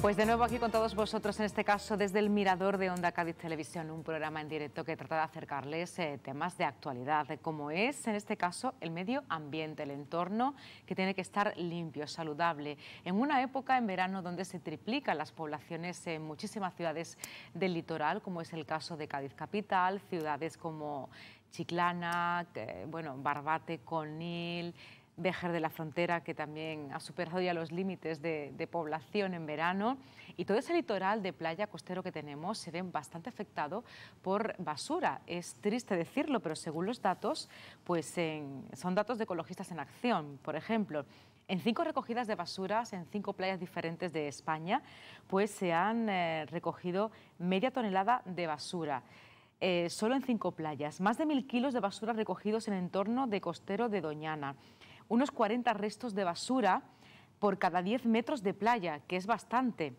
Pues de nuevo aquí con todos vosotros, en este caso desde el Mirador de Onda Cádiz Televisión, un programa en directo que trata de acercarles eh, temas de actualidad, de cómo es, en este caso, el medio ambiente, el entorno que tiene que estar limpio, saludable, en una época en verano donde se triplican las poblaciones en muchísimas ciudades del litoral, como es el caso de Cádiz Capital, ciudades como Chiclana, bueno, Barbate, Conil, Vejer de la Frontera, que también ha superado ya los límites de, población en verano. Y todo ese litoral de playa costero que tenemos se ve bastante afectado por basura. Es triste decirlo, pero según los datos, pues son datos de Ecologistas en Acción, por ejemplo. En cinco recogidas de basuras en cinco playas diferentes de España, pues se han eh, recogido media tonelada de basura. Eh, solo en cinco playas, más de mil kilos de basura recogidos en el entorno de costero de Doñana unos 40 restos de basura por cada 10 metros de playa, que es bastante.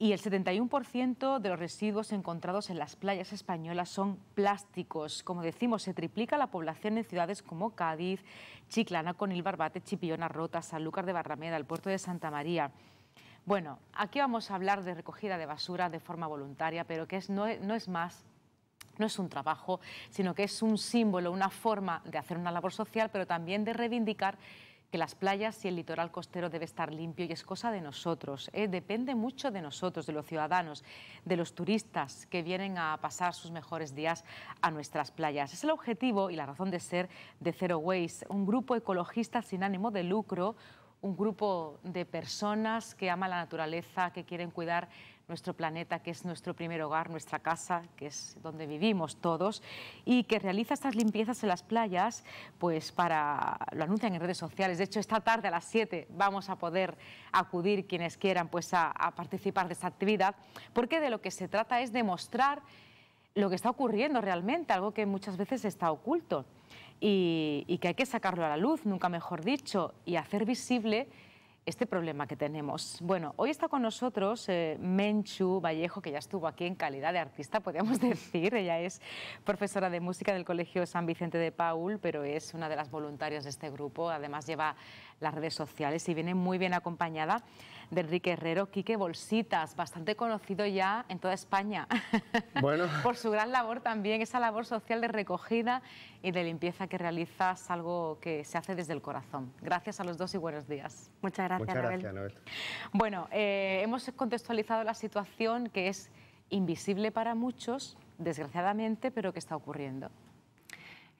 Y el 71% de los residuos encontrados en las playas españolas son plásticos. Como decimos, se triplica la población en ciudades como Cádiz, Chiclana, Conil, Barbate, Chipiona, Rota, Sanlúcar de Barrameda, el puerto de Santa María. Bueno, aquí vamos a hablar de recogida de basura de forma voluntaria, pero que es, no, no es más no es un trabajo, sino que es un símbolo, una forma de hacer una labor social, pero también de reivindicar que las playas y el litoral costero debe estar limpio y es cosa de nosotros, ¿eh? depende mucho de nosotros, de los ciudadanos, de los turistas que vienen a pasar sus mejores días a nuestras playas. Es el objetivo y la razón de ser de Zero Waste, un grupo ecologista sin ánimo de lucro, un grupo de personas que ama la naturaleza, que quieren cuidar nuestro planeta, que es nuestro primer hogar, nuestra casa, que es donde vivimos todos, y que realiza estas limpiezas en las playas, pues para, lo anuncian en redes sociales, de hecho esta tarde a las 7 vamos a poder acudir quienes quieran pues a, participar de esta actividad, porque de lo que se trata es demostrar lo que está ocurriendo realmente, algo que muchas veces está oculto y que hay que sacarlo a la luz, nunca mejor dicho, y hacer visible este problema que tenemos. Bueno, hoy está con nosotros eh, Menchu Vallejo, que ya estuvo aquí en calidad de artista, podríamos decir. Ella es profesora de música del Colegio San Vicente de Paul, pero es una de las voluntarias de este grupo. Además lleva las redes sociales y viene muy bien acompañada de Enrique Herrero, Quique Bolsitas, bastante conocido ya en toda España. Bueno. Por su gran labor también, esa labor social de recogida y de limpieza que realizas, algo que se hace desde el corazón. Gracias a los dos y buenos días. Muchas gracias, Muchas gracias Noel. Bueno, eh, hemos contextualizado la situación que es invisible para muchos, desgraciadamente, pero que está ocurriendo.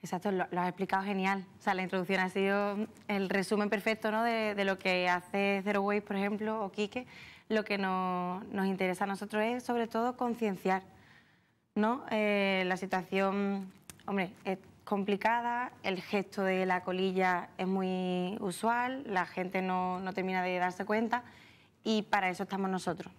Exacto, lo, has explicado genial. O sea, la introducción ha sido el resumen perfecto de, lo que hace Zero Waste, por ejemplo, o Quique. Lo que nos, interesa a nosotros es, sobre todo, concienciar. ¿no? Eh, la situación, hombre, es complicada, el gesto de la colilla es muy usual, la gente no, termina de darse cuenta y para eso estamos nosotros.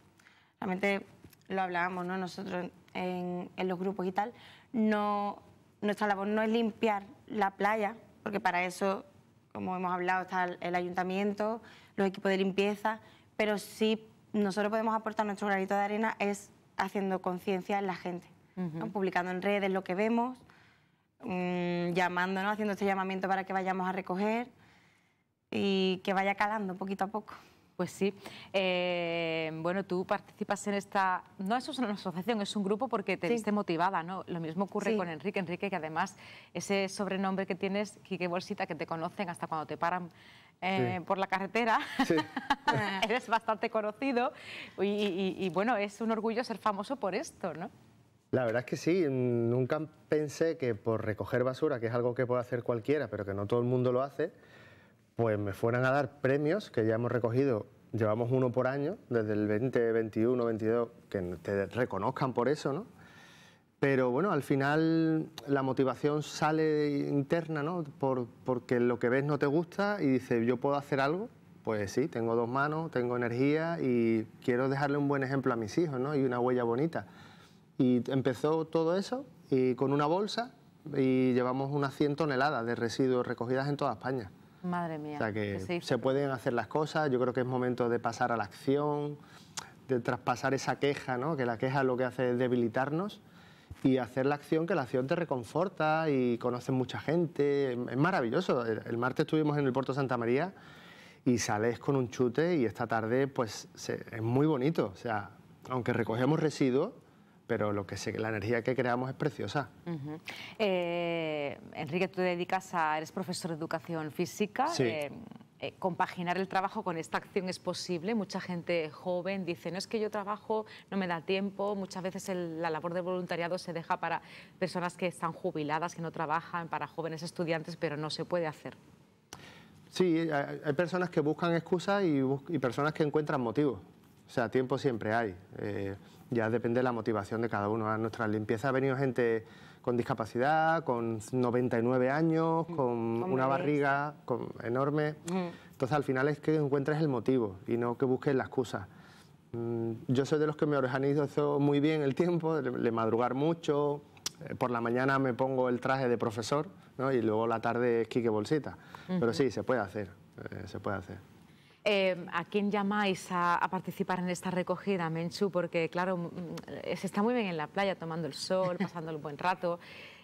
Realmente lo hablábamos nosotros en, en los grupos y tal. No nuestra labor no es limpiar la playa, porque para eso, como hemos hablado, está el ayuntamiento, los equipos de limpieza, pero sí nosotros podemos aportar nuestro granito de arena es haciendo conciencia en la gente, publicando en redes lo que vemos, llamando, mm, llamándonos, haciendo este llamamiento para que vayamos a recoger y que vaya calando poquito a poco. Pues sí. Eh, bueno, tú participas en esta... No es una asociación, es un grupo porque te sí. viste motivada, ¿no? Lo mismo ocurre con Enrique. Enrique, que además ese sobrenombre que tienes, Quique Bolsita, que te conocen hasta cuando te paran eh, por la carretera. Sí. Eres bastante conocido y, y, bueno, es un orgullo ser famoso por esto, ¿no? La verdad es que sí, nunca pensé que por recoger basura, que es algo que puede hacer cualquiera, pero que no todo el mundo lo hace, pues me fueran a dar premios que ya hemos recogido, llevamos uno por año, desde el 2021-2022, 22, que te reconozcan por eso, ¿no? Pero bueno, al final la motivación sale interna, ¿no? porque lo que ves no te gusta y dices, yo puedo hacer algo, pues sí, tengo dos manos, tengo energía y quiero dejarle un buen ejemplo a mis hijos, ¿no? Y una huella bonita. Y empezó todo eso y con una bolsa y llevamos unas 100 toneladas de residuos recogidas en toda España. Madre mía. O sea que se, pueden hacer las cosas, yo creo que es momento de pasar a la acción, de traspasar esa queja, ¿no? que la queja lo que hace es debilitarnos y hacer la acción, que la acción te reconforta y conoces mucha gente. Es maravilloso. El, martes estuvimos en el Puerto Santa María y sales con un chute y esta tarde pues es muy bonito. O sea, aunque recogemos residuos, pero lo que sé, la energía que creamos es preciosa. Eh, Enrique, tú te dedicas a, eres profesor de educación física. Eh, eh, compaginar el trabajo con esta acción es posible. Mucha gente joven dice, no es que yo trabajo, no me da tiempo. Muchas veces la labor de voluntariado se deja para personas que están jubiladas, que no trabajan, para jóvenes estudiantes, pero no se puede hacer. Sí, hay, personas que buscan excusas y, personas que encuentran motivos. O sea, tiempo siempre hay ya depende de la motivación de cada uno. A nuestra limpieza ha venido gente con discapacidad, con 99 años, mm. con, una barriga enorme. Mm. Entonces al final es que encuentres el motivo y no que busques la excusa. Mm, yo soy de los que me organizo muy bien el tiempo, de madrugar mucho, eh, por la mañana me pongo el traje de profesor y luego la tarde es quique bolsita. Pero sí, se puede hacer, eh, se puede hacer. Em, ¿A quién llamáis a, participar en esta recogida, Menchu? Porque, claro, mm, mm, se está muy bien en la playa tomando el sol, pasando el buen rato.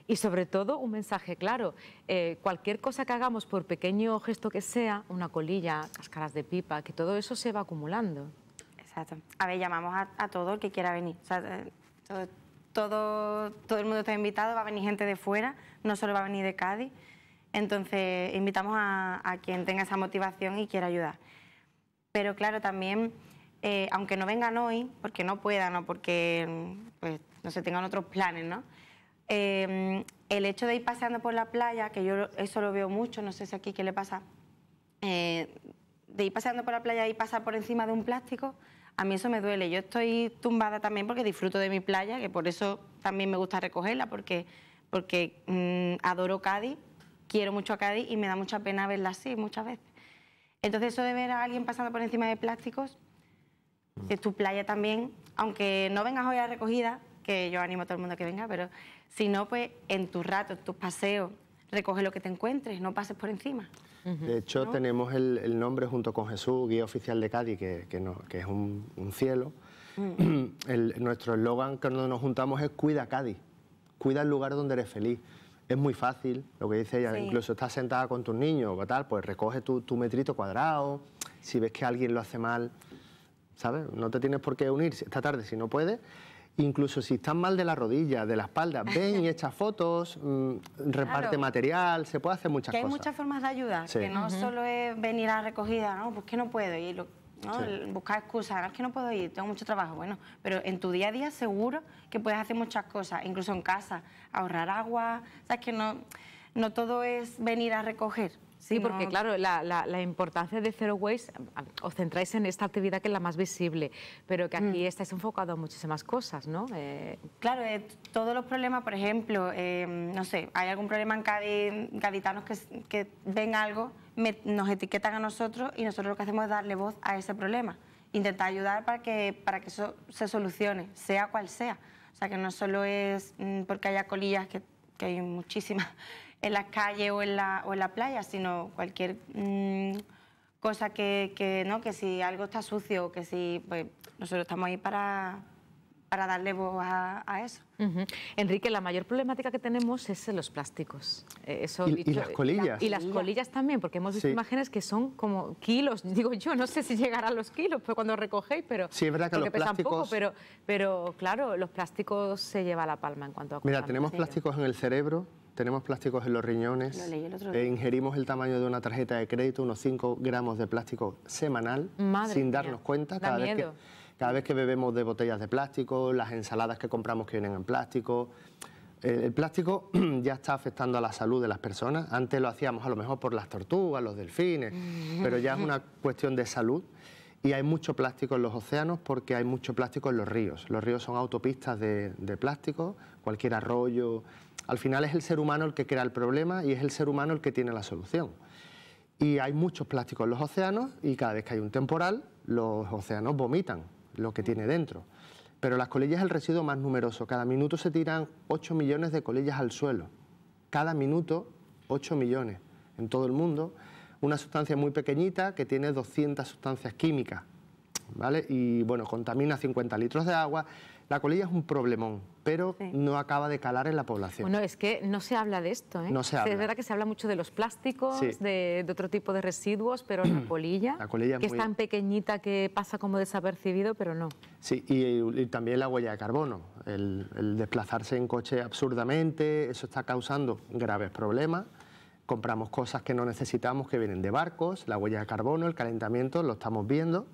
Y sobre todo un mensaje claro, eh, cualquier cosa que hagamos, por pequeño gesto que sea, una colilla, cáscaras de pipa, que todo eso se va acumulando. Exacto. A ver, llamamos a, todo el que quiera venir. Eh, todo, el mundo está invitado, va a venir gente de fuera, no solo va a venir de Cádiz. Entonces, invitamos a, quien tenga esa motivación y quiera ayudar pero claro, también, eh, aunque no vengan hoy, porque no puedan o porque, pues, no se tengan otros planes, ¿no? Em, el hecho de ir paseando por la playa, que yo eso lo veo mucho, no sé si aquí qué le pasa, eh, de ir paseando por la playa y pasar por encima de un plástico, a mí eso me duele. Yo estoy tumbada también porque disfruto de mi playa, que por eso también me gusta recogerla, porque, porque mm, adoro Cádiz, quiero mucho a Cádiz y me da mucha pena verla así muchas veces. Entonces eso de ver a alguien pasando por encima de plásticos, mm. es tu playa también, aunque no vengas hoy a recogida, que yo animo a todo el mundo a que venga, pero si no, pues en tus ratos, en tus paseos, recoge lo que te encuentres, no pases por encima. De hecho, tenemos el, nombre junto con Jesús, guía oficial de Cádiz, que, es un, cielo. Mm. nuestro eslogan cuando nos juntamos es Cuida Cádiz, cuida el lugar donde eres feliz es muy fácil, lo que dice ella, incluso estás sentada con tus niños o tal, pues recoge tu, metrito cuadrado, si ves que alguien lo hace mal, ¿sabes? No te tienes por qué unir esta tarde si no puedes. Incluso si estás mal de la rodilla, de la espalda, ven y echa fotos, mm, reparte material, se puede hacer muchas que cosas. Hay muchas formas de ayuda que no solo es venir a recogida, no, pues que no puedo. Y lo, ¿no? Buscar excusas, ah, es que no puedo ir, tengo mucho trabajo, bueno, pero en tu día a día seguro que puedes hacer muchas cosas, incluso en casa, ahorrar agua, sabes que no, no todo es venir a recoger, Sí, porque claro, la, importancia de Zero Waste, os centráis en esta actividad que es la más visible, pero que aquí mm. estáis enfocado en muchísimas cosas, ¿no? Eh, claro, eh, todos los problemas, por ejemplo, eh, no sé, hay algún problema en Cádiz, gaditanos que, ven algo, nos etiquetan a nosotros y nosotros lo que hacemos es darle voz a ese problema, intentar ayudar para que, para que eso se solucione, sea cual sea. O sea, que no solo es mm, porque haya colillas, que hay muchísimas, en la calle o en la, o en la playa, sino cualquier mm, cosa que, ¿no? que si algo está sucio, que si pues, nosotros estamos ahí para, para darle voz a, eso. Enrique, la mayor problemática que tenemos es los plásticos. Eh, y, las colillas. y las colillas también, porque hemos visto imágenes que son como kilos, digo yo, no sé si llegarán los kilos pues, cuando recogéis, pero... que los plásticos... Poco, pero, pero claro, los plásticos se lleva la palma en cuanto a... Mira, tenemos plásticos en el cerebro, tenemos plásticos en los riñones, eh, ingerimos el tamaño de una tarjeta de crédito, unos 5 gramos de plástico semanal, sin darnos cuenta. cada vez, que, bebemos de botellas de plástico, las ensaladas que compramos que vienen en plástico. El, plástico ya está afectando a la salud de las personas. Antes lo hacíamos a lo mejor por las tortugas, los delfines, mm. pero ya es una cuestión de salud y hay mucho plástico en los océanos porque hay mucho plástico en los ríos. Los ríos son autopistas de plástico, cualquier arroyo, al final es el ser humano el que crea el problema y es el ser humano el que tiene la solución. Y hay muchos plásticos en los océanos y cada vez que hay un temporal, los océanos vomitan lo que tiene dentro. Pero las colillas es el residuo más numeroso. Cada minuto se tiran 8 millones de colillas al suelo. Cada minuto, 8 millones en todo el mundo. Una sustancia muy pequeñita que tiene 200 sustancias químicas. ¿vale? Y bueno, contamina 50 litros de agua. La colilla es un problemón pero no acaba de calar en la población. Bueno, es que no se habla de esto. ¿eh? Es verdad que se habla mucho de los plásticos, de, otro tipo de residuos, pero la colilla, que es, tan pequeñita que pasa como desapercibido, pero no. Sí, y, también la huella de carbono, el, desplazarse en coche absurdamente, eso está causando graves problemas compramos cosas que no necesitamos que vienen de barcos, la huella de carbono, el calentamiento, lo estamos viendo.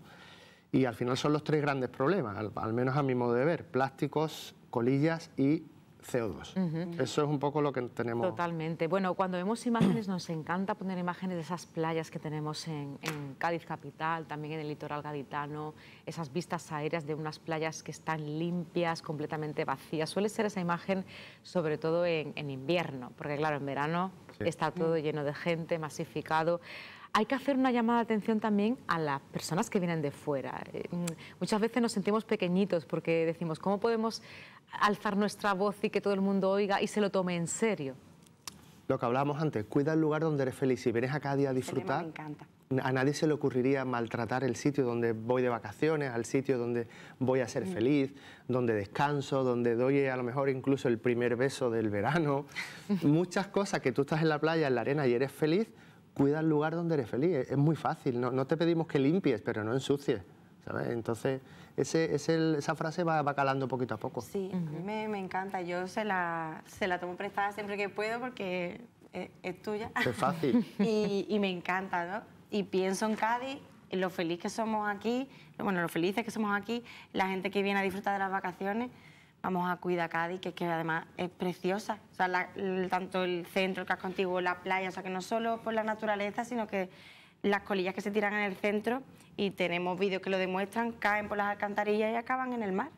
Y al final son los tres grandes problemas, al menos a mi modo de ver, plásticos, colillas y CO2. Eso es un poco lo que tenemos. Totalmente. Bueno, cuando vemos imágenes nos encanta poner imágenes de esas playas que tenemos en, Cádiz capital, también en el litoral gaditano, esas vistas aéreas de unas playas que están limpias, completamente vacías. Suele ser esa imagen sobre todo en, invierno, porque claro, en verano está todo lleno de gente, masificado hay que hacer una llamada de atención también a las personas que vienen de fuera. Eh, mm, muchas veces nos sentimos pequeñitos porque decimos, ¿cómo podemos alzar nuestra voz y que todo el mundo oiga y se lo tome en serio? Lo que hablábamos antes, cuida el lugar donde eres feliz. Si vienes a día a disfrutar, me encanta. a nadie se le ocurriría maltratar el sitio donde voy de vacaciones, al sitio donde voy a ser mm. feliz, donde descanso, donde doy eh, a lo mejor incluso el primer beso del verano. Muchas cosas que tú estás en la playa, en la arena y eres feliz, cuida el lugar donde eres feliz. Es muy fácil, no, no te pedimos que limpies, pero no ensucies. ¿sabes? Entonces, ese, esa frase va, va, calando poquito a poco. Sí, a mí me, encanta. Yo se la, se la tomo prestada siempre que puedo porque e, es, tuya. Es fácil. y, y, me encanta, ¿no? Y pienso en Cádiz, en lo feliz que somos aquí, bueno, lo felices que somos aquí, la gente que viene a disfrutar de las vacaciones vamos a Cuida Cádiz, que, que además es preciosa. O sea, tanto el centro, el casco antiguo, la playa, o sea, que no solo por la naturaleza, sino que las colillas que se tiran en el centro, y tenemos vídeos que lo demuestran, caen por las alcantarillas y acaban en el mar.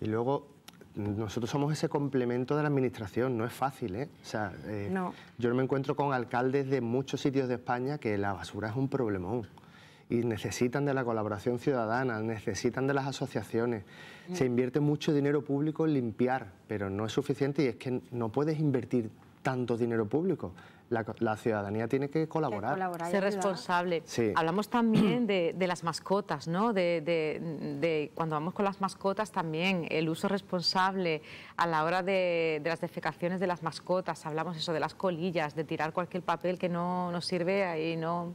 Y luego, nosotros somos ese complemento de la administración, no es fácil, ¿eh? O sea, eh, no. yo me encuentro con alcaldes de muchos sitios de España que la basura es un problemón y necesitan de la colaboración ciudadana, necesitan de las asociaciones. Mm. Se invierte mucho dinero público en limpiar, pero no es suficiente y es que no puedes invertir tanto dinero público. La, ciudadanía tiene que colaborar. Ser responsable. Hablamos también de, las mascotas, ¿no? De, de, cuando vamos con las mascotas también, el uso responsable a la hora de, las defecaciones de las mascotas. Hablamos eso de las colillas, de tirar cualquier papel que no nos sirve ahí, no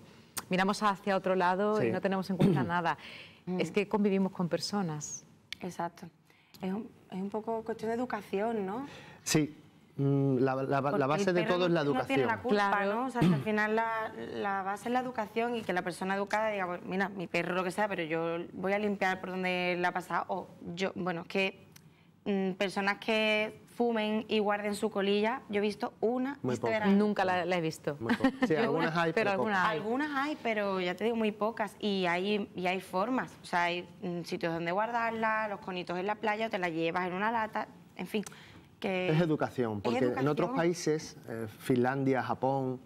miramos hacia otro lado y no tenemos en cuenta nada. Mm. Es que convivimos con personas. Exacto. Es un, es un poco cuestión de educación, ¿no? Sí, mm, la, base de todo es la educación. claro. ¿no? O sea, que al final la, base es la educación y que la persona educada diga, mira, mi perro lo que sea, pero yo voy a limpiar por donde la ha pasado. O yo, bueno, que mm, personas que fumen y guarden su colilla, yo he visto una Nunca la, he visto. algunas hay, pero, ya te digo, muy pocas. Y hay, y hay formas. O sea, hay mm, sitios donde guardarla, los conitos en la playa, te la llevas en una lata, en fin. Que es educación, porque en otros países, eh, Finlandia, Japón,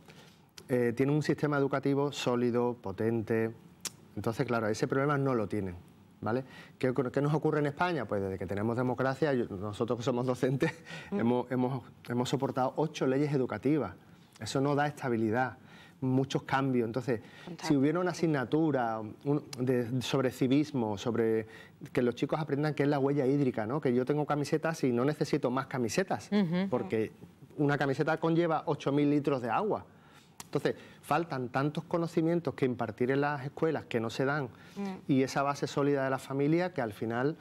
eh, tienen un sistema educativo sólido, potente. Entonces, claro, ese problema no lo tienen. ¿Qué, nos ocurre en España? Pues desde que tenemos democracia, nosotros que somos docentes, mm. hemos, soportado ocho leyes educativas. Eso no da estabilidad muchos cambios. Entonces, si hubiera una asignatura sobre civismo, sobre que los chicos aprendan qué es la huella hídrica, ¿no? que yo tengo camisetas y no necesito más camisetas, porque una camiseta conlleva 8.000 litros de agua. Entonces, faltan tantos conocimientos que impartir en las escuelas que no se dan mm. y esa base sólida de la familia que al final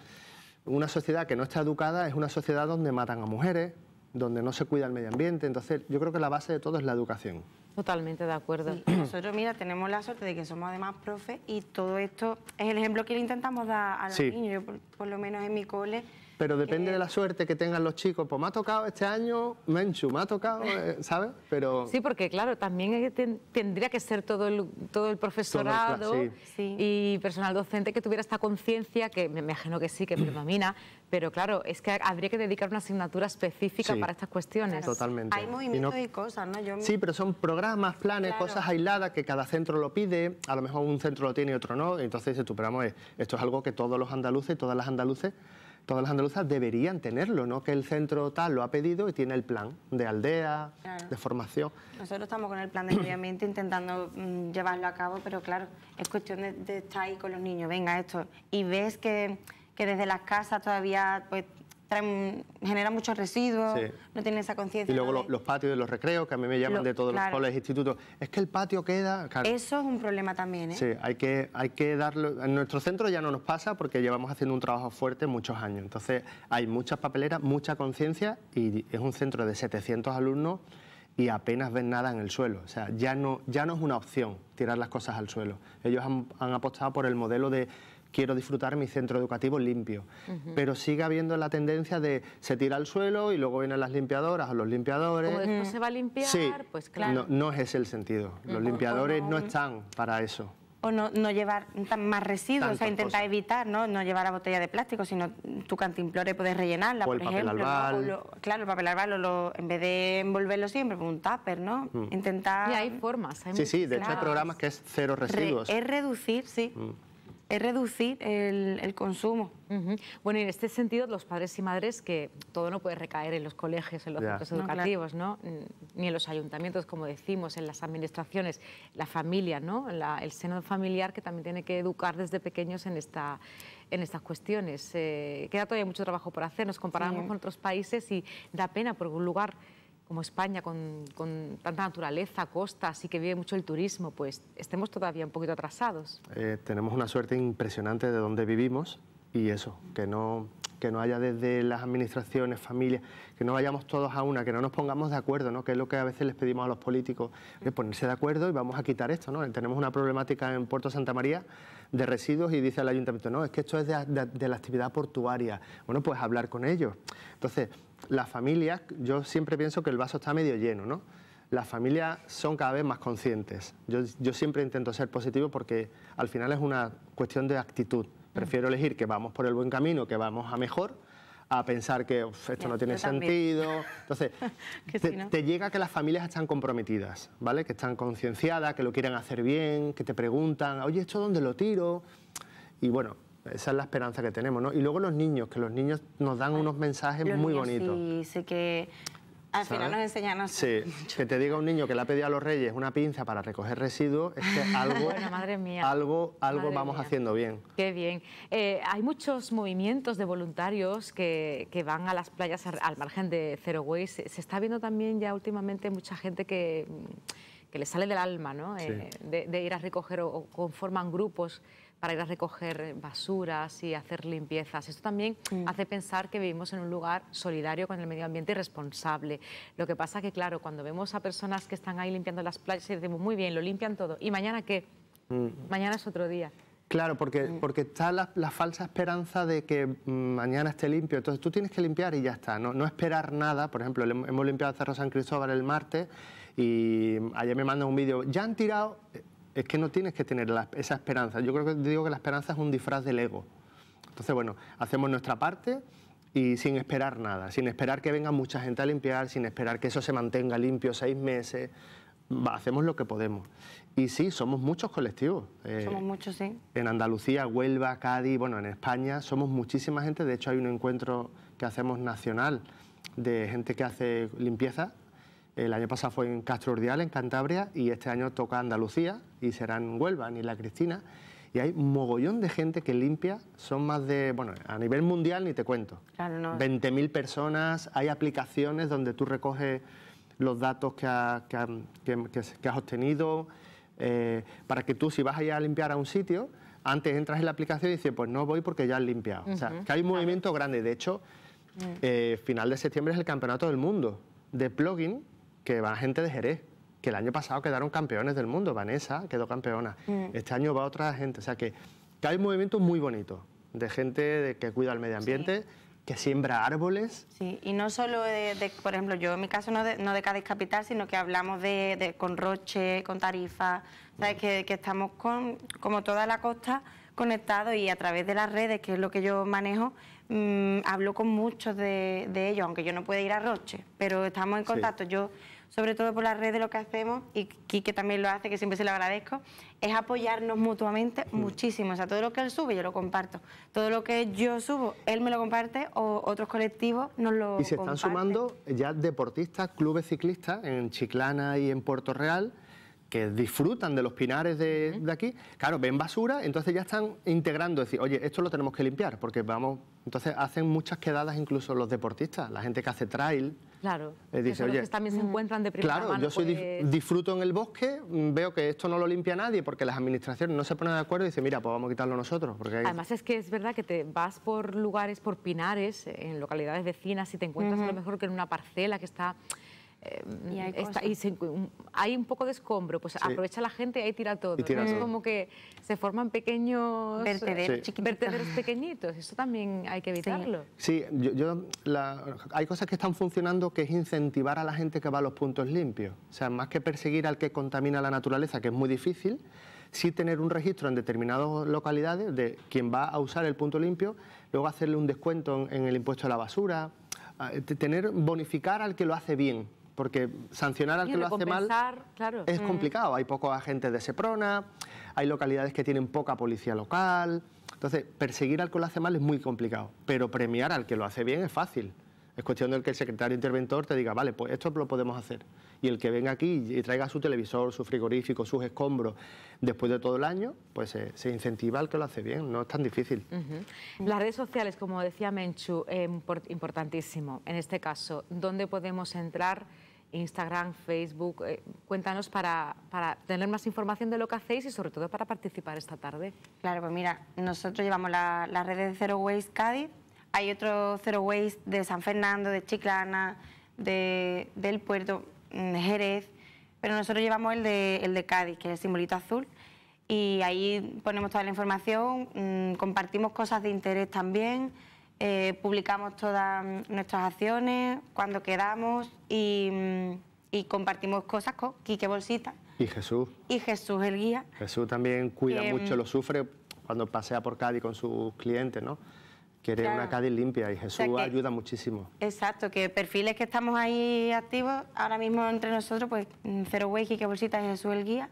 una sociedad que no está educada es una sociedad donde matan a mujeres, donde no se cuida el medio ambiente. Entonces, yo creo que la base de todo es la educación. Totalmente de acuerdo. Nosotros, mira, tenemos la suerte de que somos además profes y todo esto es el ejemplo que le intentamos dar a los niños. Yo, por, lo menos en mi cole, pero depende eh, de la suerte que tengan los chicos. Pues me ha tocado este año Menchu, me ha tocado, eh, ¿sabes? Pero... Sí, porque claro, también tendría que ser todo el, todo el profesorado y personal docente que tuviera esta conciencia, que me imagino que sí, que predomina, pero claro, es que habría que dedicar una asignatura específica para estas cuestiones. Totalmente. Hay movimientos y, cosas, ¿no? Sí, pero son programas, planes, cosas aisladas que cada centro lo pide, a lo mejor un centro lo tiene y otro no, entonces dices pero esto es algo que todos los andaluces, todas las andaluces todas las andaluzas deberían tenerlo, no que el centro tal lo ha pedido y tiene el plan de aldea, de formación. Nosotros estamos con el plan de medio ambiente intentando mm, llevarlo a cabo, pero claro, es cuestión de, de, estar ahí con los niños, venga esto, y ves que, que desde las casas todavía pues, genera muchos residuos, no tienen esa conciencia. Y luego los, patios de los recreos, que a mí me llaman de todos los colegios e institutos. Es que el patio queda... Eso es un problema también, ¿eh? Sí, hay que, hay que darlo... En nuestro centro ya no nos pasa porque llevamos haciendo un trabajo fuerte muchos años. Entonces hay muchas papeleras, mucha conciencia y es un centro de 700 alumnos y apenas ven nada en el suelo. O sea, ya no, ya no es una opción tirar las cosas al suelo. Ellos han apostado por el modelo de quiero disfrutar mi centro educativo limpio. Pero sigue habiendo la tendencia de se tira al suelo y luego vienen las limpiadoras o los limpiadores. Como después se va a mm. limpiar, pues claro. No, es ese el sentido. Los limpiadores no están para eso o no, llevar más residuos, o sea, intentar evitar, ¿no? No llevar a botella de plástico, sino tu cantimplore puedes rellenarla, o por ejemplo. Albal. claro, el papel en vez de envolverlo siempre, pues un tupper, ¿no? Mm. Intentar... Y hay formas. sí, sí, de hecho hay programas que es cero residuos. es reducir, sí. Mm es reducir el, consumo. Bueno, y en este sentido, los padres y madres, que todo no puede recaer en los colegios, en los centros educativos, no, Ni en los ayuntamientos, como decimos, en las administraciones, la familia, ¿no? el seno familiar que también tiene que educar desde pequeños en esta en estas cuestiones. Eh, queda todavía mucho trabajo por hacer, nos comparamos con otros países y da pena porque un lugar como España, con, tanta naturaleza, costas y que vive mucho el turismo, pues estemos todavía un poquito atrasados. Eh, tenemos una suerte impresionante de donde vivimos y eso, que no, que no haya desde las administraciones, familias, que no vayamos todos a una, que no nos pongamos de acuerdo, ¿no? que es lo que a veces les pedimos a los políticos, mm. ponerse de acuerdo y vamos a quitar esto. ¿no? Tenemos una problemática en Puerto Santa María de residuos y dice el ayuntamiento, no, es que esto es de, de la actividad portuaria. Bueno, pues hablar con ellos. Entonces, las familias, yo siempre pienso que el vaso está medio lleno, ¿no? Las familias son cada vez más conscientes. Yo, siempre intento ser positivo porque al final es una cuestión de actitud. Prefiero elegir que vamos por el buen camino, que vamos a mejor, a pensar que esto no tiene sentido. Entonces, te, te, llega que las familias están comprometidas, ¿vale? Que están concienciadas, que lo quieren hacer bien, que te preguntan, oye, ¿esto dónde lo tiro? Y bueno, esa es la esperanza que tenemos, ¿no? Y luego los niños, que los niños nos dan unos mensajes muy bonitos. Sí, sé que al final nos enseñan Sí, que te diga un niño que le ha pedido a los reyes una pinza para recoger residuos, es que algo, madre mía, algo, algo vamos haciendo bien. Qué bien. Eh, hay muchos movimientos de voluntarios que, que van a las playas al, margen de Zero Waste. Se está viendo también ya últimamente mucha gente que, que le sale del alma, ¿no? Eh, de, ir a recoger o, o conforman grupos para ir a recoger basuras y hacer limpiezas. Esto también mm. hace pensar que vivimos en un lugar solidario con el medio ambiente y responsable. Lo que pasa que, claro, cuando vemos a personas que están ahí limpiando las playas, decimos, muy bien, lo limpian todo. ¿Y mañana qué? Mm. Mañana es otro día. Claro, porque, mm. porque está la, falsa esperanza de que mañana esté limpio. Entonces tú tienes que limpiar y ya está. No, no esperar nada. Por ejemplo, hemos limpiado el Cerro San Cristóbal el martes y ayer me mandan un vídeo. Ya han tirado es que no tienes que tener esa esperanza. Yo creo que digo que la esperanza es un disfraz del ego. Entonces, bueno, hacemos nuestra parte y sin esperar nada, sin esperar que venga mucha gente a limpiar, sin esperar que eso se mantenga limpio seis meses, hacemos lo que podemos. Y sí, somos muchos colectivos. Eh, somos muchos, sí. En Andalucía, Huelva, Cádiz, bueno, en España somos muchísima gente. De hecho, hay un encuentro que hacemos nacional de gente que hace limpieza el año pasado fue en Castro Urdial, en Cantabria, y este año toca Andalucía y será en Huelva, en La Cristina. Y hay un mogollón de gente que limpia, son más de, bueno, a nivel mundial ni te cuento. Claro, no. 20.000 personas, hay aplicaciones donde tú recoges los datos que, has obtenido, eh, para que tú si vas allá a limpiar a un sitio, antes entras en la aplicación y dices, pues no voy porque ya has limpiado. O sea, que hay un movimiento grande. De hecho, mm. eh, final de septiembre es el Campeonato del Mundo de plugin que va gente de Jerez, que el año pasado quedaron campeones del mundo, Vanessa quedó campeona, mm. este año va otra gente, o sea que, que hay movimientos muy bonitos de gente que cuida el medio ambiente. que siembra árboles. Sí, y no solo de, por ejemplo, yo en mi caso no de, Cádiz Capital, sino que hablamos de, con Roche, con Tarifa, ¿sabes? Que, estamos con, como toda la costa conectados y a través de las redes, que es lo que yo manejo, mm, hablo con muchos de, ellos, aunque yo no pueda ir a Roche, pero estamos en contacto sobre todo por la red de lo que hacemos, y Quique también lo hace, que siempre se lo agradezco, es apoyarnos mutuamente mm. muchísimo. O sea, todo lo que él sube yo lo comparto. Todo lo que yo subo, él me lo comparte o otros colectivos nos lo Y se están sumando ya deportistas, clubes ciclistas en Chiclana y en Puerto Real que disfrutan de los pinares de, aquí, claro, ven basura, entonces ya están integrando, decir, oye, esto lo tenemos que limpiar, porque vamos, entonces hacen muchas quedadas incluso los deportistas, la gente que hace trail. Claro, eh, dice, también se encuentran de Claro, yo soy, pues. disfruto en el bosque, mm, veo que esto no lo limpia nadie porque las administraciones no se ponen de acuerdo y dicen, mira, pues vamos a quitarlo nosotros. Porque Además es que es verdad que te vas por lugares, por pinares, en localidades vecinas y te encuentras a lo mejor que en una parcela que está y, hay, un poco de escombro, pues aprovecha la gente y ahí tira todo. como que se forman pequeños vertederos, pequeñitos, eso también hay que evitarlo. Sí, yo, hay cosas que están funcionando que es incentivar a la gente que va a los puntos limpios. O sea, más que perseguir al que contamina la naturaleza, que es muy difícil, sí tener un registro en determinadas localidades de quien va a usar el punto limpio, luego hacerle un descuento en, el impuesto a la basura, tener bonificar al que lo hace bien porque sancionar al que lo hace mal es mm. complicado. Hay pocos agentes de Seprona, hay localidades que tienen poca policía local. Entonces, perseguir al que lo hace mal es muy complicado, pero premiar al que lo hace bien es fácil. Es cuestión del que el secretario interventor te diga, vale, pues esto lo podemos hacer. Y el que venga aquí y traiga su televisor, su frigorífico, sus escombros, después de todo el año, pues se, incentiva al que lo hace bien, no es tan difícil. Las redes sociales, como decía Menchu, eh, importantísimo. En este caso, ¿dónde podemos entrar? Instagram, Facebook. Eh, cuéntanos para, tener más información de lo que hacéis y sobre todo para participar esta tarde. Claro, pues mira, nosotros llevamos la, la red de Zero Waste Cádiz, hay otro Zero Waste de San Fernando, de Chiclana, de, del puerto, mm, de Jerez, pero nosotros llevamos el de, el de Cádiz, que es el simbolito azul, y ahí ponemos toda la información, mm, compartimos cosas de interés también eh, publicamos todas nuestras acciones, cuando quedamos y, compartimos cosas con Quique Bolsita. Y Jesús. Y Jesús, el guía. Jesús también cuida mucho, mm, lo sufre cuando pasea por Cádiz con sus clientes, ¿no? Quiere una Cádiz limpia y Jesús ayuda muchísimo. Exacto, que perfiles que estamos ahí activos, ahora mismo entre nosotros, pues mm, Cero Way, Quique Bolsita y Jesús el guía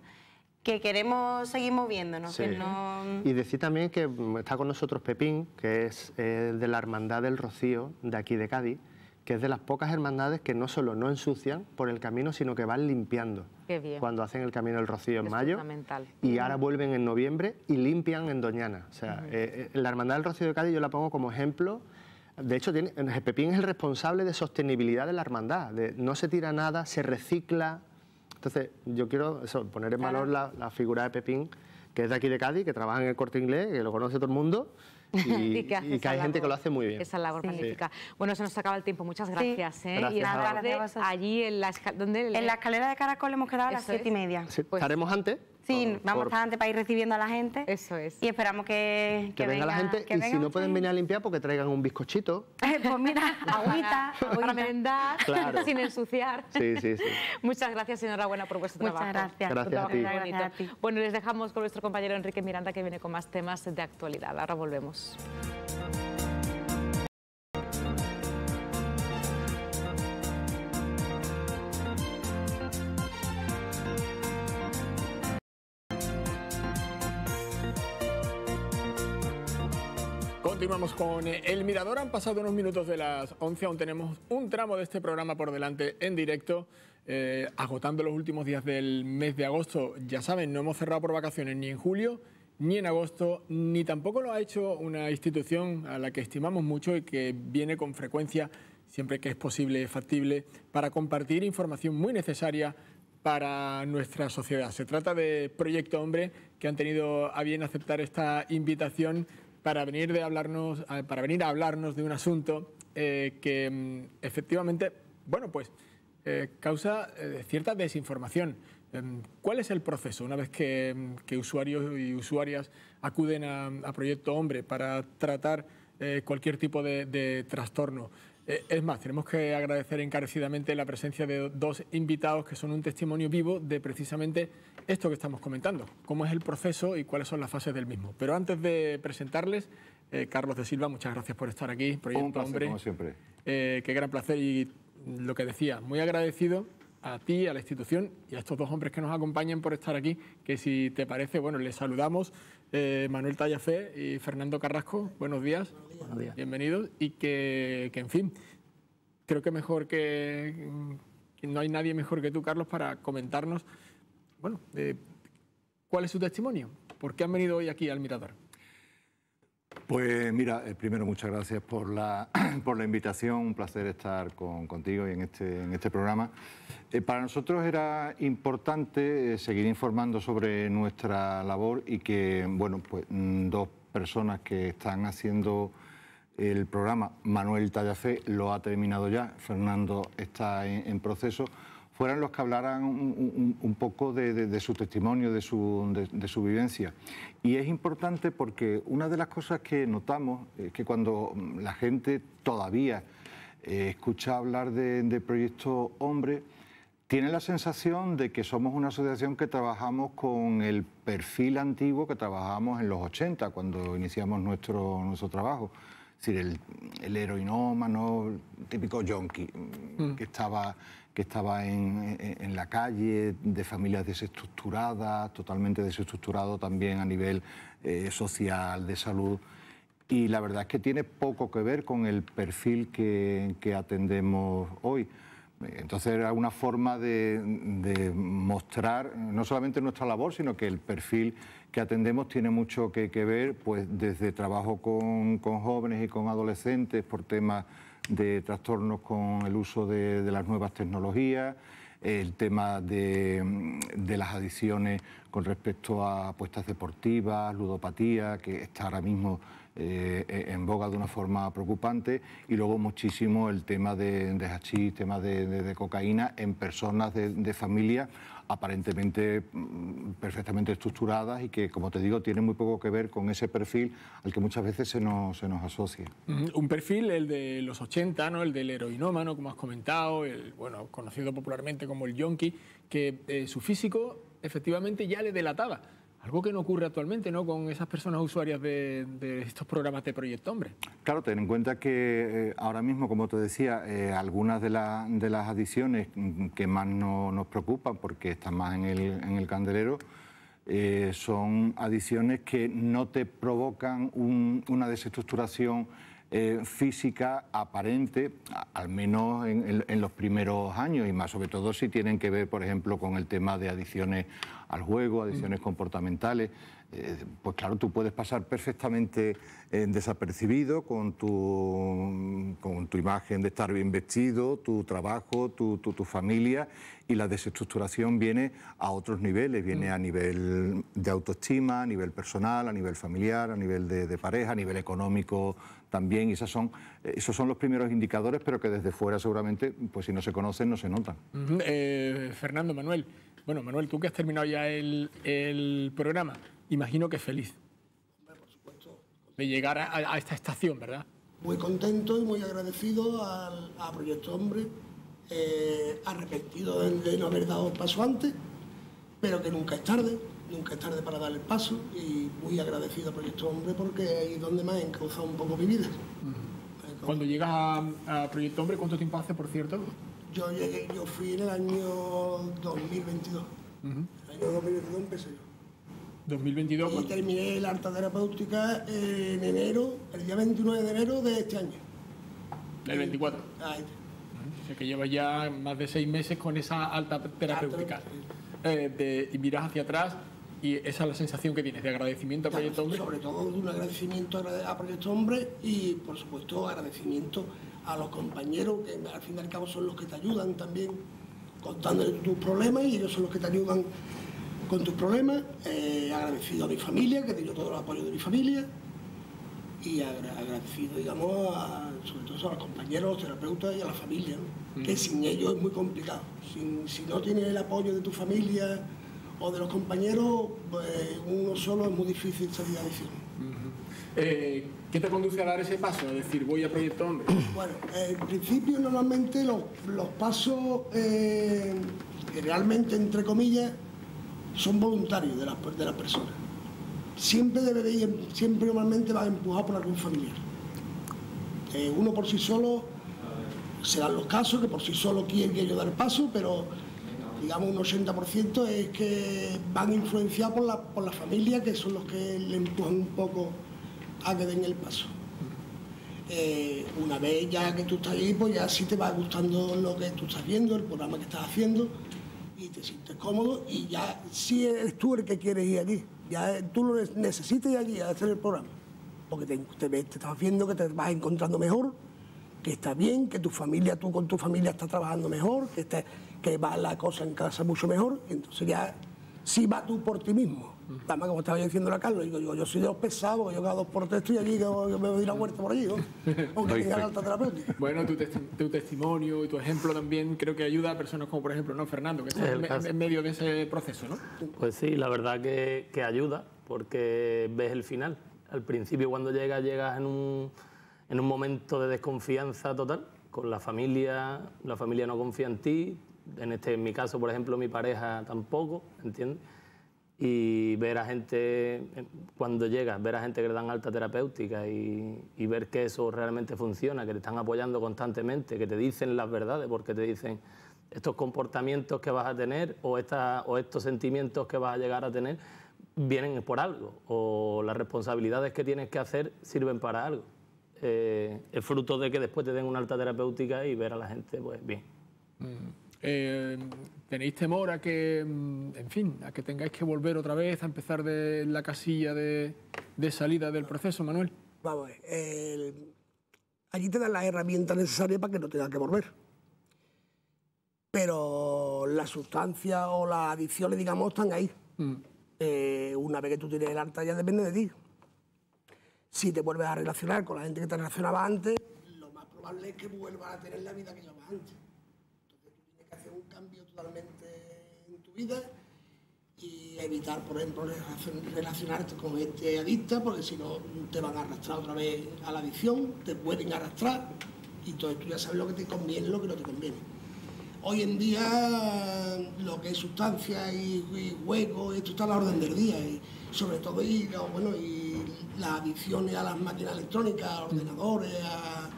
que queremos seguir moviéndonos. Que no... Y decir también que mm, está con nosotros Pepín, que es eh, de la Hermandad del Rocío, de aquí de Cádiz, que es de las pocas hermandades que no solo no ensucian por el camino, sino que van limpiando. Qué bien. Cuando hacen el Camino del Rocío en es mayo y ahora vuelven en noviembre y limpian en Doñana. O sea, eh, eh, la Hermandad del Rocío de Cádiz yo la pongo como ejemplo. De hecho, tiene, Pepín es el responsable de sostenibilidad de la hermandad. no se tira nada, se recicla, entonces, yo quiero poner en valor la, figura de Pepín, que es de aquí de Cádiz, que trabaja en el corte inglés, que lo conoce todo el mundo. Y, que, hay gente que lo hace muy bien. Esa labor magnífica. Bueno, se nos acaba el tiempo. Muchas gracias. ¿eh? gracias y nada, allí en la, en la escalera de Caracol hemos quedado a las siete y media. Pues estaremos antes, vamos adelante para ir recibiendo a la gente. Eso es. Y esperamos que, que, venga, la gente. y si no pueden venir a limpiar, porque traigan un bizcochito. pues mira, agüita, agüita. sin ensuciar. Sí, sí, sí. Muchas gracias señora Buena, por vuestro trabajo. Gracias. Gracias, gracias a ti. Bueno, les dejamos con nuestro compañero Enrique Miranda, que viene con más temas de actualidad. Ahora volvemos. con eh, El Mirador, han pasado unos minutos de las 11, aún tenemos un tramo de este programa por delante en directo, eh, agotando los últimos días del mes de agosto. Ya saben, no hemos cerrado por vacaciones ni en julio, ni en agosto, ni tampoco lo ha hecho una institución a la que estimamos mucho y que viene con frecuencia, siempre que es posible, factible, para compartir información muy necesaria para nuestra sociedad. Se trata de Proyecto Hombre, que han tenido a bien aceptar esta invitación para venir, de hablarnos, para venir a hablarnos de un asunto eh, que mm, efectivamente, bueno, pues eh, causa eh, cierta desinformación. Em, ¿Cuál es el proceso una vez que, mm, usuarios y usuarias acuden a, Proyecto Hombre para tratar cualquier tipo de trastorno? Eh, es más, tenemos que agradecer encarecidamente la presencia de dos invitados que son un testimonio vivo de precisamente esto que estamos comentando, cómo es el proceso y cuáles son las fases del mismo. Pero antes de presentarles, eh, Carlos de Silva, muchas gracias por estar aquí, Proyecto un placer, Como siempre. Eh, qué gran placer y lo que decía, muy agradecido a ti, a la institución y a estos dos hombres que nos acompañan por estar aquí, que si te parece, bueno, les saludamos, eh, Manuel Tallafé y Fernando Carrasco. Buenos días. Bienvenidos. Y que, que en fin, creo que mejor que, No hay nadie mejor que tú, Carlos, para comentarnos, bueno, eh, cuál es su testimonio. ¿Por qué han venido hoy aquí al Mirador? Pues mira, eh, primero muchas gracias por la, por la invitación, un placer estar contigo y en este, en este programa. Eh, para nosotros era importante eh, seguir informando sobre nuestra labor y que, bueno, pues mm, dos personas que están haciendo el programa, Manuel Tallafé lo ha terminado ya, Fernando está en proceso, fueran los que hablaran un, poco de, su testimonio, de su, de, su vivencia. Y es importante porque una de las cosas que notamos es que cuando la gente todavía eh, escucha hablar de, Proyecto Hombre, tiene la sensación de que somos una asociación que trabajamos con el perfil antiguo que trabajamos en los 80, cuando iniciamos nuestro, nuestro trabajo. Es decir, el, heroinómano, típico yonki, mm. que estaba que estaba en, la calle, de familias desestructuradas, totalmente desestructurado también a nivel eh, social, de salud. Y la verdad es que tiene poco que ver con el perfil que, atendemos hoy. Entonces era una forma de, mostrar no solamente nuestra labor, sino que el perfil que atendemos tiene mucho que, que ver, pues desde trabajo con, con jóvenes y con adolescentes por temas de trastornos con el uso de, las nuevas tecnologías, el tema de, las adicciones con respecto a apuestas deportivas, ludopatía, que está ahora mismo eh, e-, en boga de una forma preocupante, y luego muchísimo el tema de, de hachís, temas de, cocaína en personas de, familia aparentemente mm, perfectamente estructuradas y que, como te digo, tienen muy poco que ver con ese perfil al que muchas veces se nos, se nos asocia. Mm, un perfil, el de los 80, ¿no? el del heroinómano, como has comentado, el, bueno, conocido popularmente como el yonki, que eh, su físico efectivamente ya le delataba algo que no ocurre actualmente, ¿no? Con esas personas usuarias de, estos programas de Proyecto Hombre. Claro, ten en cuenta que eh, ahora mismo, como te decía, eh, algunas de, las adiciones mm, mm, que más nos preocupan, porque están más en el, candelero, eh, son adiciones que no te provocan una desestructuración física aparente, al menos en, en, los primeros años y más sobre todo si tienen que ver, por ejemplo, con el tema de adiciones al juego, adicciones mm. comportamentales, eh, pues claro, tú puedes pasar perfectamente eh, desapercibido con tu, con tu imagen de estar bien vestido, tu trabajo, tu, tu, familia, y la desestructuración viene a otros niveles, viene mm. a nivel de autoestima, a nivel personal, a nivel familiar, a nivel de, pareja, a nivel económico también, y esas son, esos son los primeros indicadores, pero que desde fuera seguramente, pues si no se conocen, no se notan. Eh, Fernando Manuel. Bueno, Manuel, tú que has terminado ya el, programa, imagino que feliz. De llegar a, esta estación, ¿verdad? Muy contento y muy agradecido al, a Proyecto Hombre, eh, arrepentido de, no haber dado el paso antes, pero que nunca es tarde, nunca es tarde para dar el paso y muy agradecido a Proyecto Hombre porque ahí es donde me ha encauzado un poco mi vida. Cuando llegas a Proyecto Hombre, ¿cuánto tiempo hace, por cierto? Yo llegué, yo fui en el año 2022. El año 2022 empecé yo. 2022. Y terminé la alta terapéutica en enero, el día 29 de enero de este año. ¿El 24. Ah, O sea que llevas ya más de seis meses con esa alta terapéutica. Eh, y miras hacia atrás y esa es la sensación que tienes de agradecimiento a Proyecto Hombre. Sobre todo un agradecimiento a Proyecto Hombre y, por supuesto, agradecimiento a los compañeros, que al fin y al cabo son los que te ayudan también, contando tus problemas y ellos son los que te ayudan con tus problemas. Eh, agradecido a mi familia, que tengo todo el apoyo de mi familia, y agradecido, digamos, a, sobre todo a los compañeros, terapeutas y a la familia, mm. que sin ellos es muy complicado. si no tienes el apoyo de tu familia o de los compañeros, pues uno solo es muy difícil salir a ¿Qué te conduce a dar ese paso? Es decir, voy a Proyecto Hombre. Bueno, en principio normalmente los, pasos, eh, realmente entre comillas, son voluntarios de las de la personas. Siempre debería, siempre normalmente va empujado por algún familiar. Eh, uno por sí solo, se dan los casos que por sí solo quieren que yo dar el paso, pero digamos un 80% es que van influenciados por por la familia, que son los que le empujan un poco a que den el paso. Eh, una vez ya que tú estás ahí, pues ya sí te va gustando lo que tú estás viendo, el programa que estás haciendo, y te sientes cómodo, y ya si eres tú el que quieres ir allí. Ya tú lo necesitas ir allí a hacer el programa, porque te, estás viendo que te vas encontrando mejor, que está bien, que tu familia, tú con tu familia estás trabajando mejor, que, está, que va la cosa en casa mucho mejor, entonces ya si vas tú por ti mismo. Además, como estaba yo la a Carlos, digo, yo, soy de los pesados, yo he dos por tres estoy allí, que me ir a por allí, aunque la alta Bueno, tu, tu, testimonio y tu ejemplo también creo que ayuda a personas como, por ejemplo, ¿no, Fernando, que está en, en, medio de ese proceso, ¿no? Pues sí, la verdad que, que ayuda, porque ves el final. Al principio, cuando llegas, llegas en un, en un momento de desconfianza total con la familia, la familia no confía en ti, en, este, en mi caso, por ejemplo, mi pareja tampoco, ¿entiendes? y ver a gente, eh, cuando llegas, ver a gente que le dan alta terapéutica y, ver que eso realmente funciona, que te están apoyando constantemente, que te dicen las verdades, porque te dicen estos comportamientos que vas a tener o, o estos sentimientos que vas a llegar a tener vienen por algo, o las responsabilidades que tienes que hacer sirven para algo. Eh, es fruto de que después te den una alta terapéutica y ver a la gente, pues bien. Mm. Eh, ¿Tenéis temor a que, mm, en fin, a que tengáis que volver otra vez a empezar de la casilla de, salida del proceso, Manuel? Vamos, allí te dan las herramientas necesarias para que no tengas que volver. Pero las sustancias o las adicciones, digamos, están ahí. Mm. Eh, una vez que tú tienes el alta ya depende de ti. Si te vuelves a relacionar con la gente que te relacionaba antes, lo más probable es que vuelvas a tener la vida que llevabas antes totalmente en tu vida y evitar, por ejemplo, relacionarte con este adicta, porque si no te van a arrastrar otra vez a la adicción, te pueden arrastrar y entonces tú ya sabes lo que te conviene y lo que no te conviene. Hoy en día lo que es sustancia y, hueco, esto está a la orden del día, y sobre todo y, bueno, y las adicciones a las máquinas electrónicas, a ordenadores, a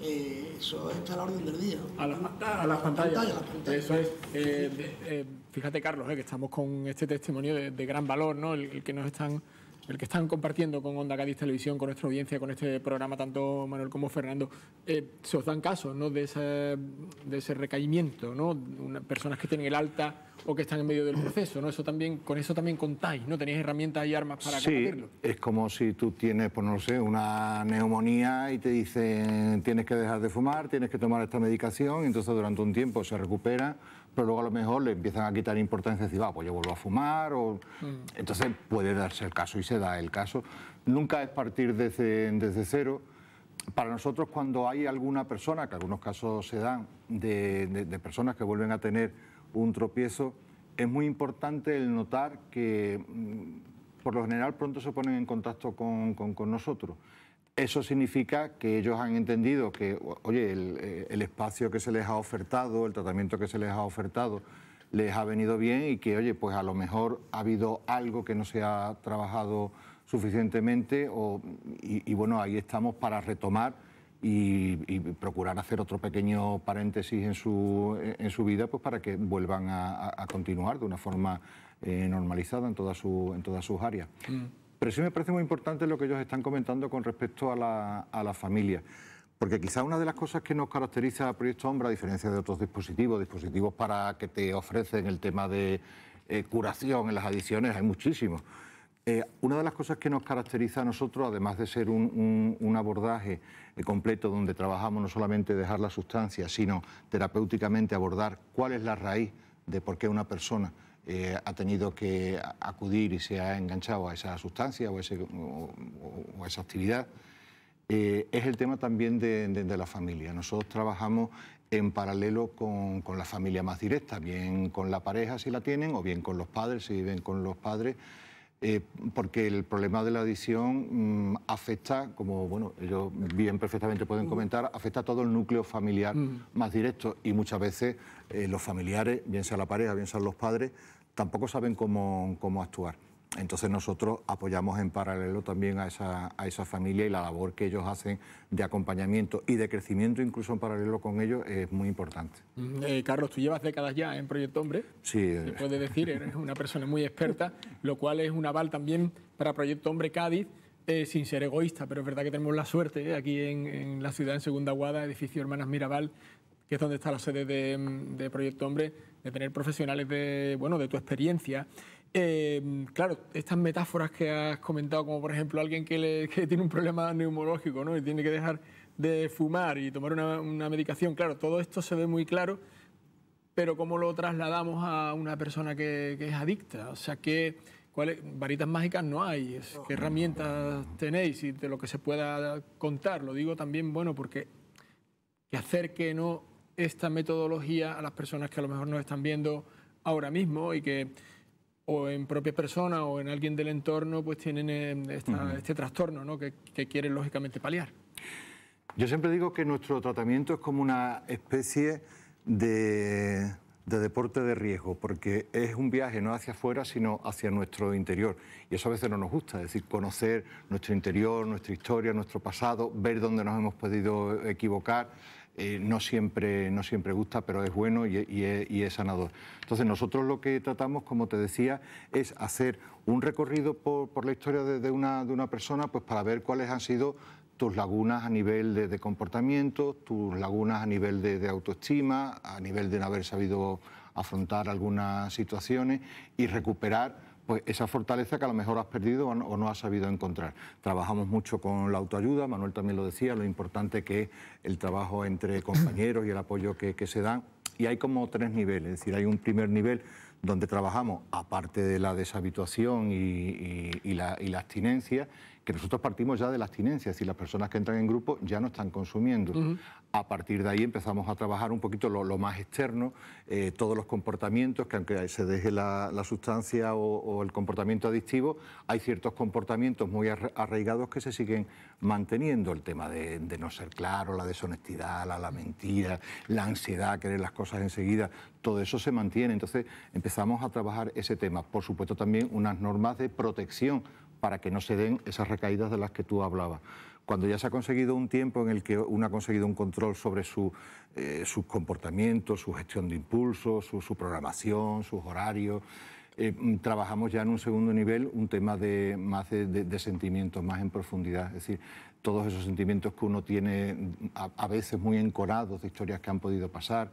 eh, eso está a la orden del día. A las, pantallas. Eso es. Eh, eh, fíjate, Carlos, que estamos con este testimonio de, gran valor, ¿no? el, que nos están el que están compartiendo con Onda Cádiz Televisión, con nuestra audiencia, con este programa, tanto Manuel como Fernando, eh, se os dan casos ¿no? de, ese, recaimiento, ¿no? personas que tienen el alta o que están en medio del proceso, ¿no? Eso también, con eso también contáis, ¿no? Tenéis herramientas y armas para sí, Es como si tú tienes, pues no sé, una neumonía y te dicen tienes que dejar de fumar, tienes que tomar esta medicación, y entonces durante un tiempo se recupera pero luego a lo mejor le empiezan a quitar importancia y decir, pues yo vuelvo a fumar. O... Mm. Entonces puede darse el caso y se da el caso. Nunca es partir desde, cero. Para nosotros cuando hay alguna persona, que algunos casos se dan, de, personas que vuelven a tener un tropiezo, es muy importante el notar que mm, por lo general pronto se ponen en contacto con nosotros. Eso significa que ellos han entendido que, oye, eh, el, espacio que se les ha ofertado, el tratamiento que se les ha ofertado, les ha venido bien y que, oye, pues a lo mejor ha habido algo que no se ha trabajado suficientemente o, y, bueno, ahí estamos para retomar y, procurar hacer otro pequeño paréntesis en su, en su vida pues para que vuelvan a, continuar de una forma eh, normalizada en, toda su, en todas sus áreas. Mm. Pero sí me parece muy importante lo que ellos están comentando con respecto a la, familia. Porque quizá una de las cosas que nos caracteriza a Proyecto Hombre a diferencia de otros dispositivos, dispositivos para que te ofrecen el tema de eh, curación en las adiciones, hay muchísimos. Eh, una de las cosas que nos caracteriza a nosotros, además de ser un abordaje eh, completo donde trabajamos no solamente dejar la sustancia, sino terapéuticamente abordar cuál es la raíz de por qué una persona eh, ha tenido que acudir y se ha enganchado a esa sustancia o a, esa actividad. Eh, es el tema también de, la familia. Nosotros trabajamos en paralelo con, con, la familia más directa, bien con la pareja si la tienen o bien con los padres si viven con los padres, eh, porque el problema de la adicción mm, afecta, como bueno, ellos bien perfectamente pueden comentar, afecta a todo el núcleo familiar mm. más directo y muchas veces los familiares, bien sea la pareja, bien sean los padres, tampoco saben cómo, actuar. Entonces nosotros apoyamos en paralelo también a esa, familia y la labor que ellos hacen de acompañamiento y de crecimiento incluso en paralelo con ellos es muy importante. Mm, eh, Carlos, tú llevas décadas ya en Proyecto Hombre. Sí. Se eh. puede decir, eres una persona muy experta, lo cual es un aval también para Proyecto Hombre Cádiz. Eh, sin ser egoísta, pero es verdad que tenemos la suerte aquí en, la ciudad, en Segunda Guada, edificio Hermanas Mirabal, que es donde está la sede de mm, Proyecto Hombre, de tener profesionales de, bueno, de tu experiencia. Eh, claro, estas metáforas que has comentado, como por ejemplo alguien que, tiene un problema neumológico ¿no? y tiene que dejar de fumar y tomar una, medicación, claro, todo esto se ve muy claro, pero ¿cómo lo trasladamos a una persona que, es adicta? O sea, ¿qué, varitas mágicas no hay? ¿Qué herramientas tenéis y de lo que se pueda contar? Lo digo también, bueno, porque que hacer que no esta metodología a las personas que a lo mejor nos están viendo ahora mismo y que o en propia persona o en alguien del entorno pues tienen eh, este trastorno ¿no? que, quieren lógicamente paliar? Yo siempre digo que nuestro tratamiento es como una especie de, de, deporte de riesgo, porque es un viaje no hacia afuera, sino hacia nuestro interior. Y eso a veces no nos gusta, es decir, conocer nuestro interior, nuestra historia, nuestro pasado, ver dónde nos hemos podido equivocar. Eh, no, siempre, no siempre gusta, pero es bueno y, es, sanador. Entonces nosotros lo que tratamos, como te decía, es hacer un recorrido por, la historia de, una, de una persona pues para ver cuáles han sido tus lagunas a nivel de, comportamiento, tus lagunas a nivel de, de autoestima, a nivel de no haber sabido afrontar algunas situaciones y recuperar pues esa fortaleza que a lo mejor has perdido o no has sabido encontrar. Trabajamos mucho con la autoayuda, Manuel también lo decía, lo importante que es el trabajo entre compañeros y el apoyo que, se dan. Y hay como tres niveles, es decir, hay un primer nivel donde trabajamos, aparte de la deshabituación y, la, abstinencia, que nosotros partimos ya de la abstinencia, es decir, las personas que entran en grupo ya no están consumiendo. A partir de ahí empezamos a trabajar un poquito lo, más externo, eh, todos los comportamientos, que aunque se deje la, sustancia o, el comportamiento adictivo, hay ciertos comportamientos muy arraigados que se siguen manteniendo. El tema de, no ser claro, la deshonestidad, la, la mentira, la ansiedad, querer las cosas enseguida, todo eso se mantiene. Entonces empezamos a trabajar ese tema. Por supuesto también unas normas de protección para que no se den esas recaídas de las que tú hablabas cuando ya se ha conseguido un tiempo en el que uno ha conseguido un control sobre su, eh, sus comportamientos, su gestión de impulsos, su, programación, sus horarios, eh, mm, trabajamos ya en un segundo nivel un tema de, más de, sentimientos, más en profundidad. Es decir, todos esos sentimientos que uno tiene mm, a, veces muy encorados de historias que han podido pasar,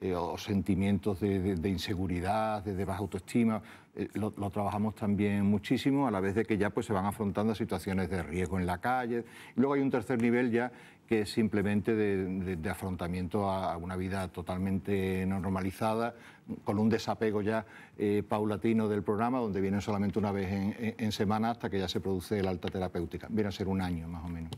eh, o sentimientos de, inseguridad, de baja autoestima, eh, lo, trabajamos también muchísimo, a la vez de que ya pues, se van afrontando situaciones de riesgo en la calle. Luego hay un tercer nivel ya que es simplemente de, afrontamiento a una vida totalmente normalizada, con un desapego ya eh, paulatino del programa, donde vienen solamente una vez en, semana hasta que ya se produce el alta terapéutica. Viene a ser un año más o menos.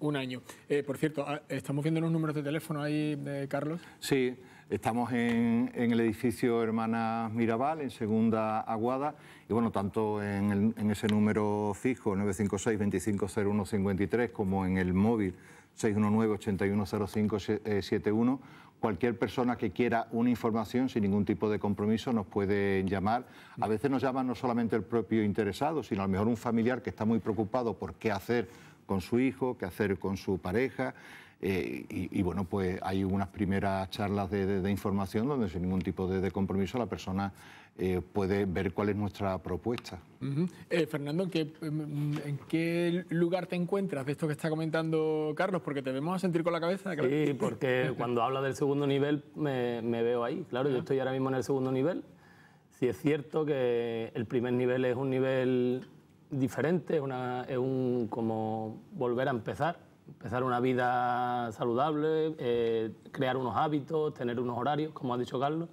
Un año. Eh, por cierto, ah, estamos viendo los números de teléfono ahí, Carlos. Sí. Estamos en, el edificio Hermanas Mirabal, en Segunda Aguada, y bueno, tanto en, ese número fijo 956-250153 como en el móvil 619-810571, eh, cualquier persona que quiera una información sin ningún tipo de compromiso nos puede llamar. A veces nos llaman no solamente el propio interesado, sino a lo mejor un familiar que está muy preocupado por qué hacer con su hijo, qué hacer con su pareja. Eh, y, bueno, pues hay unas primeras charlas de, información donde sin ningún tipo de, compromiso la persona eh, puede ver cuál es nuestra propuesta. Eh, Fernando, em, em, ¿en qué, lugar te encuentras de esto que está comentando Carlos? Porque te vemos a sentir con la cabeza. Sí, porque cuando habla del segundo nivel me, veo ahí. Claro, yo ah. estoy ahora mismo en el segundo nivel. Si es cierto que el primer nivel es un nivel diferente, una, es un como volver a empezar empezar una vida saludable, eh, crear unos hábitos, tener unos horarios, como ha dicho Carlos.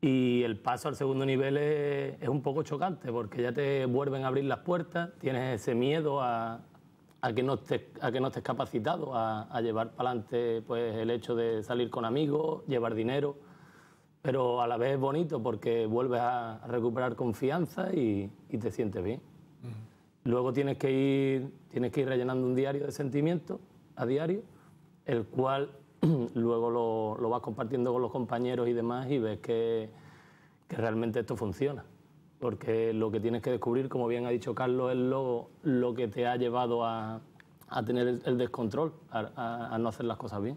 Y el paso al segundo nivel es, un poco chocante porque ya te vuelven a abrir las puertas, tienes ese miedo a, que, no estés, que no estés capacitado a, llevar para adelante pues, el hecho de salir con amigos, llevar dinero, pero a la vez es bonito porque vuelves a recuperar confianza y te sientes bien. Luego tienes que ir, tienes que ir rellenando un diario de sentimientos a diario, el cual luego lo, vas compartiendo con los compañeros y demás y ves que, realmente esto funciona. Porque lo que tienes que descubrir, como bien ha dicho Carlos, es lo, que te ha llevado a, tener el, descontrol, a, no hacer las cosas bien.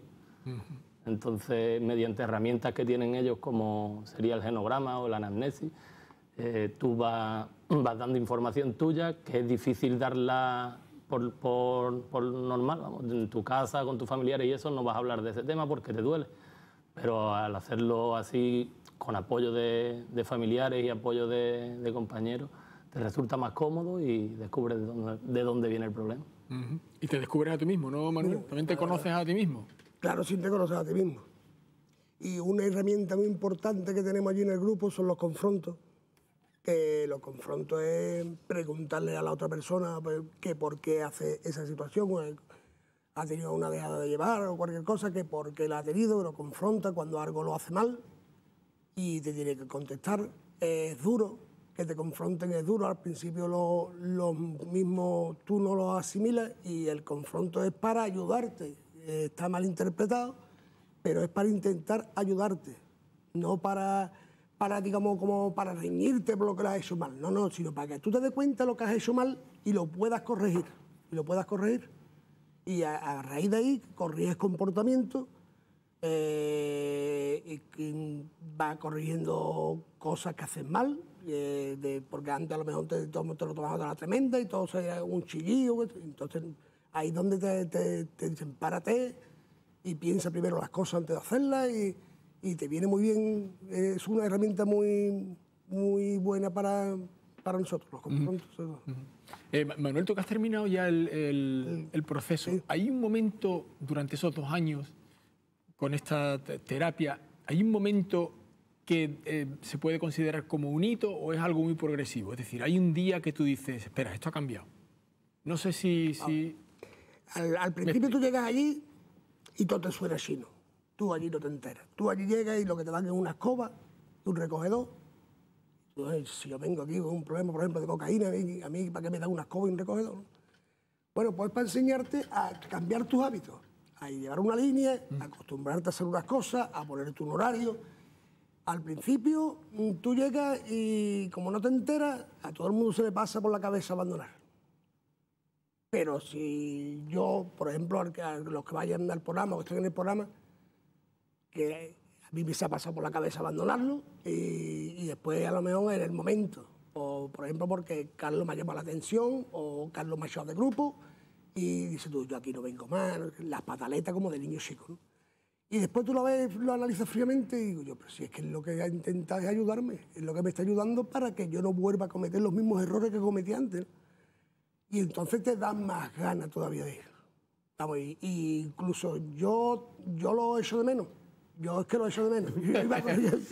Entonces, mediante herramientas que tienen ellos, como sería el genograma o la anamnesis, eh, tú vas, dando información tuya que es difícil darla por, normal, en tu casa, con tus familiares y eso, no vas a hablar de ese tema porque te duele. Pero al hacerlo así, con apoyo de, familiares y apoyo de, compañeros, te resulta más cómodo y descubres de dónde, viene el problema. Y te descubres a ti mismo, ¿no, Manuel? También te conoces a ti mismo. Claro, sí te conoces a ti mismo. Y una herramienta muy importante que tenemos allí en el grupo son los confrontos que lo confronto es preguntarle a la otra persona pues, que por qué hace esa situación, o ha tenido una dejada de llevar o cualquier cosa, que por qué la ha tenido, lo confronta cuando algo lo hace mal y te tiene que contestar. Es duro, que te confronten es duro, al principio lo, mismo tú no lo asimilas y el confronto es para ayudarte, está mal interpretado, pero es para intentar ayudarte, no para para, digamos, como para reñirte por lo que has hecho mal. No, no, sino para que tú te des cuenta de lo que has hecho mal y lo puedas corregir. Y lo puedas corregir. Y a, raíz de ahí corriges comportamiento eh, y, va corrigiendo cosas que haces mal, eh, porque antes a lo mejor te, te, lo tomabas de la tremenda y todo sería un chillillo. Entonces ahí es donde te, te, te dicen, párate y piensa primero las cosas antes de hacerlas y y te viene muy bien, es una herramienta muy, muy buena para, nosotros, los eh, Manuel, tú que has terminado ya el, proceso, ¿hay un momento durante esos dos años con esta terapia, hay un momento que eh, se puede considerar como un hito o es algo muy progresivo? Es decir, hay un día que tú dices, espera, esto ha cambiado. No sé si... si... Ah, al, al, principio tú llegas allí y todo te suena chino tú allí no te enteras. Tú allí llegas y lo que te dan es una escoba, un recogedor. si yo vengo aquí con un problema, por ejemplo, de cocaína, a mí, ¿para qué me dan una escoba y un recogedor? Bueno, pues para enseñarte a cambiar tus hábitos, a llevar una línea, mm. a acostumbrarte a hacer unas cosas, a ponerte un horario. Al principio mm, tú llegas y como no te enteras, a todo el mundo se le pasa por la cabeza abandonar. Pero si yo, por ejemplo, los que vayan al programa que estén en el programa, que a mí me se ha pasado por la cabeza abandonarlo y, después a lo mejor en el momento. O por ejemplo porque Carlos me ha llamado la atención o Carlos me ha echado de grupo y dice tú, yo aquí no vengo más, las pataletas como de niño chico. ¿no? Y después tú lo ves, lo analizas fríamente y digo yo, pero si es que es lo que intentado es ayudarme, es lo que me está ayudando para que yo no vuelva a cometer los mismos errores que cometí antes. Y entonces te dan más ganas todavía de ir. Vamos, y, incluso yo, yo lo echo de menos. Yo es que lo echo de menos.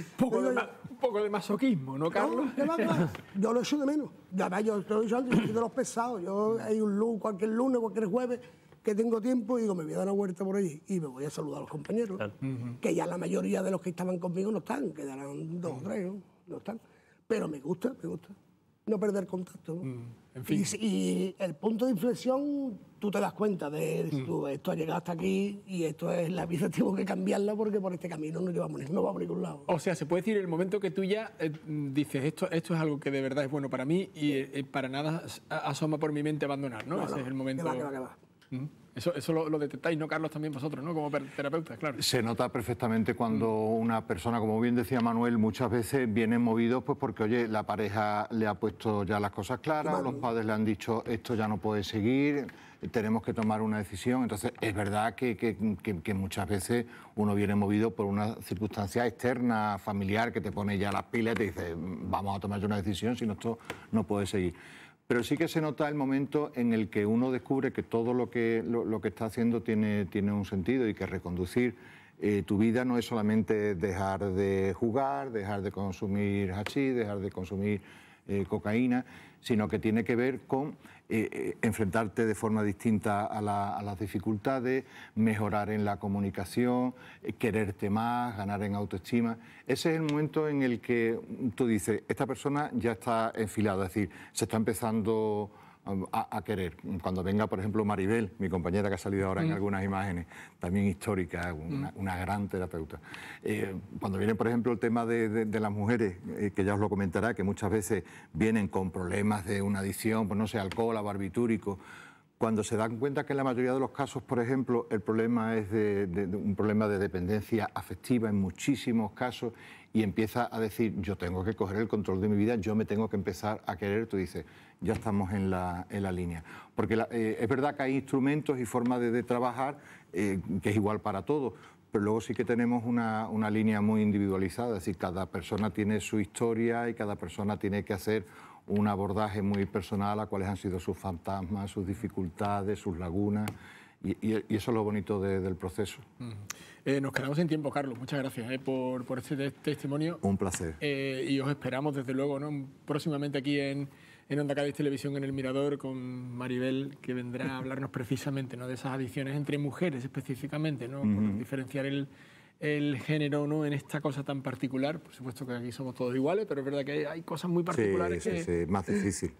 un poco de masoquismo, ¿no, Carlos? Yo lo echo de menos. Además, yo estoy de los pesados. Yo hay un lunes, cualquier lunes, cualquier jueves que tengo tiempo y digo, me voy a dar una vuelta por ahí y me voy a saludar a los compañeros, que ya la mayoría de los que estaban conmigo no están, quedarán dos o tres, ¿no? están. Pero me gusta, me gusta. No perder contacto, mm y, el punto de inflexión, tú te das cuenta de mm. esto ha llegado hasta aquí y esto es la vida, tengo que cambiarla porque por este camino no llevamos no vamos a ningún lado. O sea, se puede decir el momento que tú ya eh, dices, esto, esto es algo que de verdad es bueno para mí y eh, eh, para nada asoma por mi mente abandonar, ¿no? Ese es el momento. Mm. Eso, eso lo, detectáis, ¿no, Carlos? También vosotros, ¿no? Como terapeuta, claro. Se nota perfectamente cuando una persona, como bien decía Manuel, muchas veces viene movido pues porque, oye, la pareja le ha puesto ya las cosas claras, los padres le han dicho esto ya no puede seguir, tenemos que tomar una decisión. Entonces, es verdad que, muchas veces uno viene movido por una circunstancia externa, familiar, que te pone ya las pilas y te dice, vamos a tomar una decisión, si no esto no puede seguir pero sí que se nota el momento en el que uno descubre que todo lo que, lo, que está haciendo tiene, tiene un sentido y que reconducir eh, tu vida no es solamente dejar de jugar, dejar de consumir hachís, dejar de consumir eh, cocaína, sino que tiene que ver con eh, eh, enfrentarte de forma distinta a, la, las dificultades, mejorar en la comunicación, eh, quererte más, ganar en autoestima. Ese es el momento en el que tú dices, esta persona ya está enfilada, es decir, se está empezando a, querer. Cuando venga, por ejemplo, Maribel, mi compañera que ha salido ahora en mm. algunas imágenes, también histórica, mm. una, gran terapeuta. Eh, cuando viene, por ejemplo, el tema de, las mujeres, eh, que ya os lo comentará, que muchas veces vienen con problemas de una adicción, pues no sé, alcohol, a barbitúrico cuando se dan cuenta que en la mayoría de los casos, por ejemplo, el problema es de, un problema de dependencia afectiva en muchísimos casos y empieza a decir, yo tengo que coger el control de mi vida, yo me tengo que empezar a querer, tú dices, ya estamos en la, línea. Porque eh, es verdad que hay instrumentos y formas de, trabajar eh, que es igual para todos, pero luego sí que tenemos una, una línea muy individualizada, es decir, cada persona tiene su historia y cada persona tiene que hacer un abordaje muy personal a cuáles han sido sus fantasmas, sus dificultades, sus lagunas. Y, eso es lo bonito del proceso. Eh, nos quedamos en tiempo, Carlos. Muchas gracias eh, por, por, este testimonio. Un placer. Eh, y os esperamos, desde luego, ¿no? próximamente aquí en, en Onda Cádiz Televisión, en El Mirador, con Maribel, que vendrá a hablarnos precisamente ¿no? de esas adicciones entre mujeres específicamente, ¿no? por diferenciar el, el género ¿no? en esta cosa tan particular. Por supuesto que aquí somos todos iguales, pero es verdad que hay, cosas muy particulares. Sí, que... más difícil.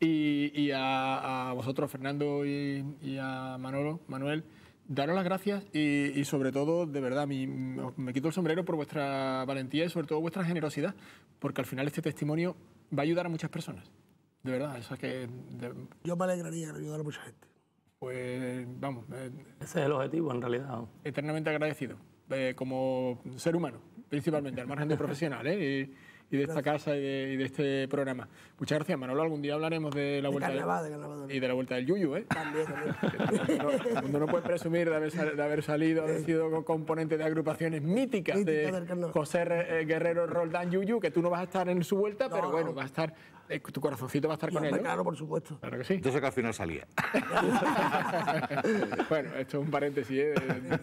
Y, a, vosotros, Fernando y, a Manolo, Manuel, daros las gracias y, sobre todo, de verdad, me quito el sombrero por vuestra valentía y sobre todo vuestra generosidad, porque al final este testimonio va a ayudar a muchas personas. De verdad, eso es que... Yo me alegraría de ayudar a mucha gente. Pues vamos. Eh, Ese es el objetivo, en realidad. Eternamente agradecido. Eh, como ser humano, principalmente, al margen de profesional ¿eh? y, de esta casa y de, este programa. Muchas gracias, Manolo. Algún día hablaremos de la vuelta y de la vuelta del Yuyu. ¿eh? También, no puede presumir de haber, salido, haber sido componente de agrupaciones míticas de José eh, Guerrero Roldán Yuyu, que tú no vas a estar en su vuelta, pero bueno, va a estar eh, tu corazoncito va a estar con él. Claro, por supuesto. Claro que sí. Entonces, al final salía. bueno, esto es un paréntesis ¿eh?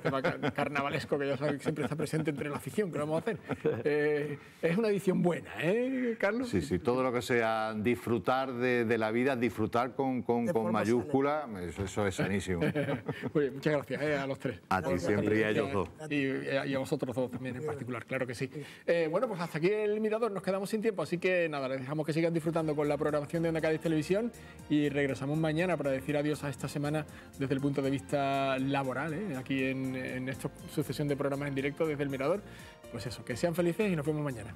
tema carnavalesco que ya sabes que siempre está presente entre la afición, que lo vamos a hacer. Eh, es una edición buena, ¿eh, Carlos? Sí, sí, todo lo que sea disfrutar de, la vida, disfrutar con, con, mayúscula, eso, es sanísimo. muchas gracias eh, a los tres. A ti siempre y a ellos dos. y, a vosotros dos también en particular, claro que sí. bueno, pues hasta aquí el mirador, nos quedamos sin tiempo, así que nada, les dejamos que sigan disfrutando con la programación de Onda Cádiz Televisión y regresamos mañana para decir adiós a esta semana desde el punto de vista laboral, ¿eh? aquí en esta sucesión de programas en directo desde el Mirador. Pues eso, que sean felices y nos vemos mañana.